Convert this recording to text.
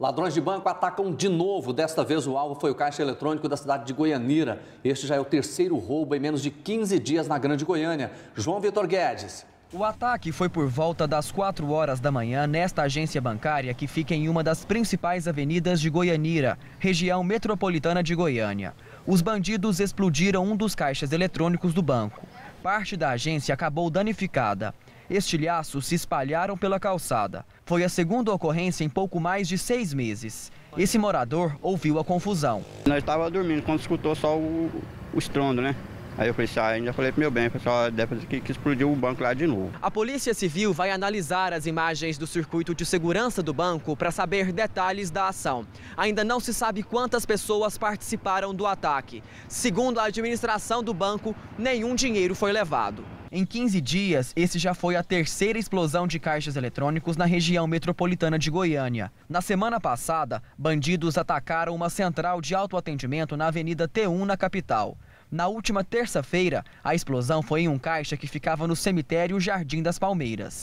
Ladrões de banco atacam de novo. Desta vez, o alvo foi o caixa eletrônico da cidade de Goianira. Este já é o terceiro roubo em menos de 15 dias na Grande Goiânia. João Vitor Guedes. O ataque foi por volta das 4 horas da manhã nesta agência bancária que fica em uma das principais avenidas de Goianira, região metropolitana de Goiânia. Os bandidos explodiram um dos caixas eletrônicos do banco. Parte da agência acabou danificada estilhaços se espalharam pela calçada. Foi a segunda ocorrência em pouco mais de seis meses. Esse morador ouviu a confusão. Nós estávamos dormindo quando escutou só o, o estrondo, né? Aí eu pensei, assim, ah, já falei pro meu bem, pessoal, assim, deve que, que explodiu o banco lá de novo. A Polícia Civil vai analisar as imagens do circuito de segurança do banco para saber detalhes da ação. Ainda não se sabe quantas pessoas participaram do ataque. Segundo a administração do banco, nenhum dinheiro foi levado. Em 15 dias, esse já foi a terceira explosão de caixas eletrônicos na região metropolitana de Goiânia. Na semana passada, bandidos atacaram uma central de autoatendimento na Avenida T1, na capital. Na última terça-feira, a explosão foi em um caixa que ficava no cemitério Jardim das Palmeiras.